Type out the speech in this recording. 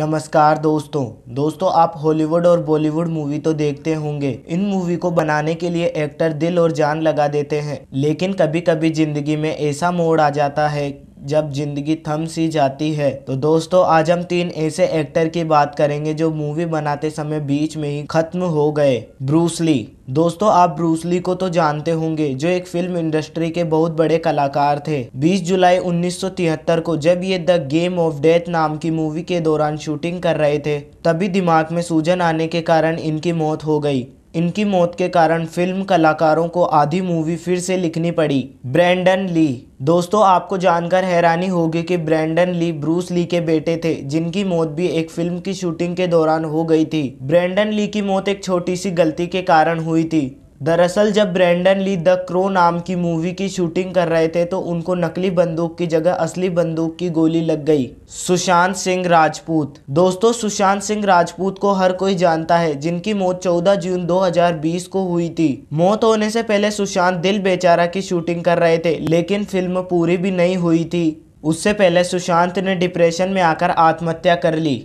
नमस्कार दोस्तों दोस्तों आप हॉलीवुड और बॉलीवुड मूवी तो देखते होंगे इन मूवी को बनाने के लिए एक्टर दिल और जान लगा देते हैं लेकिन कभी कभी जिंदगी में ऐसा मोड़ आ जाता है जब जिंदगी थम सी जाती है तो दोस्तों आज हम तीन ऐसे एक्टर की बात करेंगे जो मूवी बनाते समय बीच में ही खत्म हो गए ब्रूसली दोस्तों आप ब्रूसली को तो जानते होंगे जो एक फिल्म इंडस्ट्री के बहुत बड़े कलाकार थे 20 जुलाई 1973 को जब ये द गेम ऑफ डेथ नाम की मूवी के दौरान शूटिंग कर रहे थे तभी दिमाग में सूजन आने के कारण इनकी मौत हो गई इनकी मौत के कारण फिल्म कलाकारों को आधी मूवी फिर से लिखनी पड़ी ब्रैंडन ली दोस्तों आपको जानकर हैरानी होगी कि ब्रैंडन ली ब्रूस ली के बेटे थे जिनकी मौत भी एक फिल्म की शूटिंग के दौरान हो गई थी ब्रैंडन ली की मौत एक छोटी सी गलती के कारण हुई थी दरअसल जब ब्रैंडन ली द क्रो नाम की मूवी की शूटिंग कर रहे थे तो उनको नकली बंदूक की जगह असली बंदूक की गोली लग गई सुशांत सिंह राजपूत दोस्तों सुशांत सिंह राजपूत को हर कोई जानता है जिनकी मौत 14 जून 2020 को हुई थी मौत होने से पहले सुशांत दिल बेचारा की शूटिंग कर रहे थे लेकिन फिल्म पूरी भी नहीं हुई थी उससे पहले सुशांत ने डिप्रेशन में आकर आत्महत्या कर ली